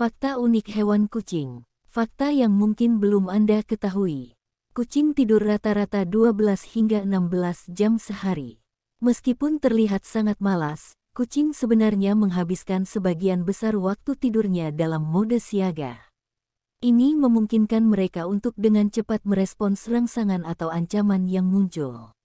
Fakta unik hewan kucing. Fakta yang mungkin belum Anda ketahui. Kucing tidur rata-rata 12 hingga 16 jam sehari. Meskipun terlihat sangat malas, kucing sebenarnya menghabiskan sebagian besar waktu tidurnya dalam mode siaga. Ini memungkinkan mereka untuk dengan cepat merespons rangsangan atau ancaman yang muncul.